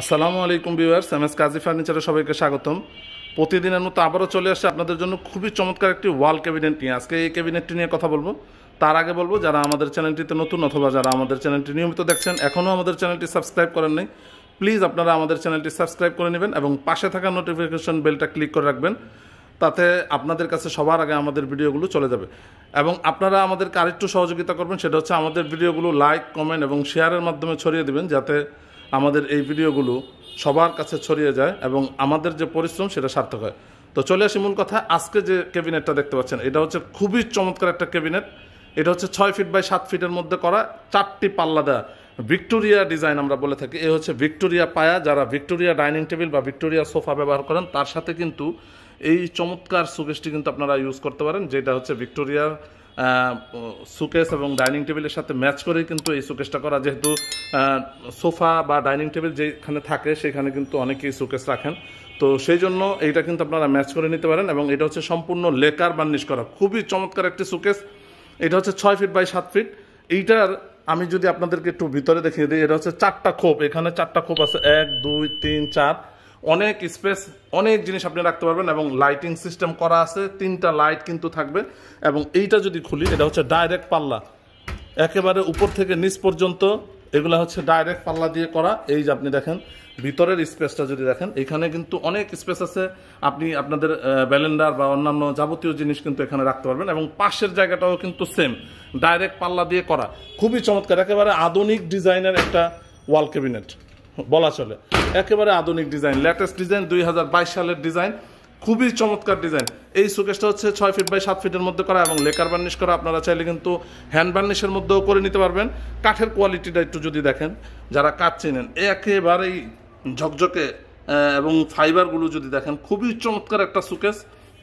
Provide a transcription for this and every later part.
আসসালামু আলাইকুম বিভার্স M S কাজী ফার্নিচারে সবাইকে স্বাগতম প্রতিদিনের মতো আবারও চলে আসে আপনাদের জন্য খুবই চমৎকার একটি ওয়াল ক্যাবিনেট নিয়ে আজকে এই ক্যাবিনেটটি নিয়ে কথা বলবো তার আগে বলবো যারা আমাদের চ্যানেলটিতে নতুন অথবা যারা আমাদের চ্যানেলটি নিয়মিত দেখছেন এখনও আমাদের চ্যানেলটি সাবস্ক্রাইব করেন নাই প্লিজ আপনারা আমাদের চ্যানেলটি সাবস্ক্রাইব করে নেবেন এবং পাশে থাকা নোটিফিকেশন বেলটা ক্লিক করে রাখবেন তাতে আপনাদের কাছে সবার আগে আমাদের ভিডিওগুলো চলে যাবে এবং আপনারা আমাদেরকে আরেকটু সহযোগিতা করবেন সেটা হচ্ছে আমাদের ভিডিওগুলো লাইক কমেন্ট এবং শেয়ারের মাধ্যমে ছড়িয়ে দেবেন যাতে আমাদের এই ভিডিওগুলো সবার কাছে ছড়িয়ে যায় এবং আমাদের যে পরিশ্রম সেটা সার্থক হয় তো চলে আসি মূল কথা আজকে যে ক্যাবিনেটটা দেখতে পাচ্ছেন এটা হচ্ছে খুবই চমৎকার একটা ক্যাবিনেট এটা হচ্ছে ছয় ফিট বাই সাত ফিটের মধ্যে করা চারটি পাল্লা দেওয়া ভিক্টোরিয়া ডিজাইন আমরা বলে থাকি এ হচ্ছে ভিক্টোরিয়া পায়া যারা ভিক্টোরিয়া ডাইনিং টেবিল বা ভিক্টোরিয়া সোফা ব্যবহার করেন তার সাথে কিন্তু এই চমৎকার সুগেস্টটি কিন্তু আপনারা ইউজ করতে পারেন যেটা হচ্ছে ভিক্টোরিয়ার সুকেস এবং ডাইনিং টেবিলের সাথে ম্যাচ করে কিন্তু এই সুকেসটা করা যেহেতু সোফা বা ডাইনিং টেবিল যেখানে থাকে সেখানে কিন্তু অনেকেই সুকেস রাখেন তো সেই জন্য এইটা কিন্তু আপনারা ম্যাচ করে নিতে পারেন এবং এটা হচ্ছে সম্পূর্ণ লেকার বার্নিশ করা খুবই চমৎকার একটি সুকেস এটা হচ্ছে ছয় ফিট বাই সাত ফিট এইটার আমি যদি আপনাদেরকে একটু ভিতরে দেখিয়ে দিই এটা হচ্ছে চারটা খোপ এখানে চারটা খোপ আছে এক দুই তিন চার অনেক স্পেস অনেক জিনিস আপনি রাখতে পারবেন এবং লাইটিং সিস্টেম করা আছে তিনটা লাইট কিন্তু থাকবে এবং এইটা যদি খুলি এটা হচ্ছে ডাইরেক্ট পাল্লা একেবারে উপর থেকে নিচ পর্যন্ত এগুলো হচ্ছে ডাইরেক্ট পাল্লা দিয়ে করা এই যে আপনি দেখেন ভিতরের স্পেসটা যদি দেখেন এখানে কিন্তু অনেক স্পেস আছে আপনি আপনাদের ব্যালেন্ডার বা অন্যান্য যাবতীয় জিনিস কিন্তু এখানে রাখতে পারবেন এবং পাশের জায়গাটাও কিন্তু সেম ডাইরেক্ট পাল্লা দিয়ে করা খুবই চমৎকার একেবারে আধুনিক ডিজাইনের একটা ওয়াল ক্যাবিনেট বলা চলে একেবারে আধুনিক ডিজাইন লেটেস্ট ডিজাইন দুই সালের ডিজাইন খুবই চমৎকার ডিজাইন এই সুকেশটা হচ্ছে ছয় ফিট বাই সাত ফিটের মধ্যে করা এবং লেকার বার্নিশ করা আপনারা চাইলে কিন্তু হ্যান্ড বার্নিশের মধ্যেও করে নিতে পারবেন কাঠের কোয়ালিটিটা একটু যদি দেখেন যারা কাঠ চেনেন একেবারেই ঝকঝকে এবং ফাইবারগুলো যদি দেখেন খুবই চমৎকার একটা সুকেশ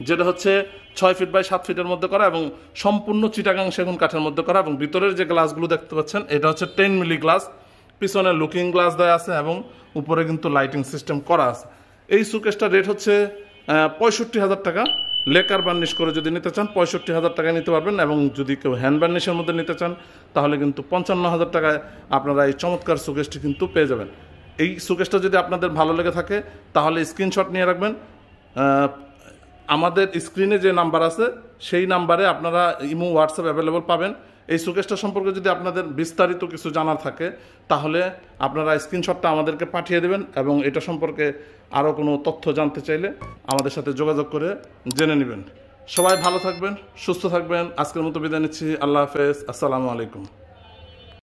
যেটা হচ্ছে ছয় ফিট বাই সাত ফিটের মধ্যে করা এবং সম্পূর্ণ চিটাগাং সেগুন কাঠের মধ্যে করা এবং ভিতরের যে গ্লাসগুলো দেখতে পাচ্ছেন এটা হচ্ছে টেন মিলি গ্লাস পিছনে লুকিং গ্লাস দেওয়া আছে এবং উপরে কিন্তু লাইটিং সিস্টেম করা আছে এই সুকেসটা রেট হচ্ছে পঁয়ষট্টি হাজার টাকা লেকার বার্নিশ করে যদি নিতে চান পঁয়ষট্টি হাজার টাকায় নিতে পারবেন এবং যদি কেউ হ্যান্ড বার্নিশের মধ্যে নিতে চান তাহলে কিন্তু পঞ্চান্ন হাজার টাকায় আপনারা এই চমৎকার সুকেসটি কিন্তু পেয়ে যাবেন এই সুকেসটা যদি আপনাদের ভালো লেগে থাকে তাহলে স্ক্রিনশট নিয়ে রাখবেন আমাদের স্ক্রিনে যে নাম্বার আছে সেই নাম্বারে আপনারা ইমো হোয়াটসঅ্যাপ অ্যাভেলেবল পাবেন এই সুকেশটা সম্পর্কে যদি আপনাদের বিস্তারিত কিছু জানা থাকে তাহলে আপনারা স্ক্রিনশটটা আমাদেরকে পাঠিয়ে দেবেন এবং এটা সম্পর্কে আরও কোনো তথ্য জানতে চাইলে আমাদের সাথে যোগাযোগ করে জেনে নেবেন সবাই ভালো থাকবেন সুস্থ থাকবেন আজকের মতো বিদায় নিচ্ছি আল্লাহ হাফেজ আসসালামু আলাইকুম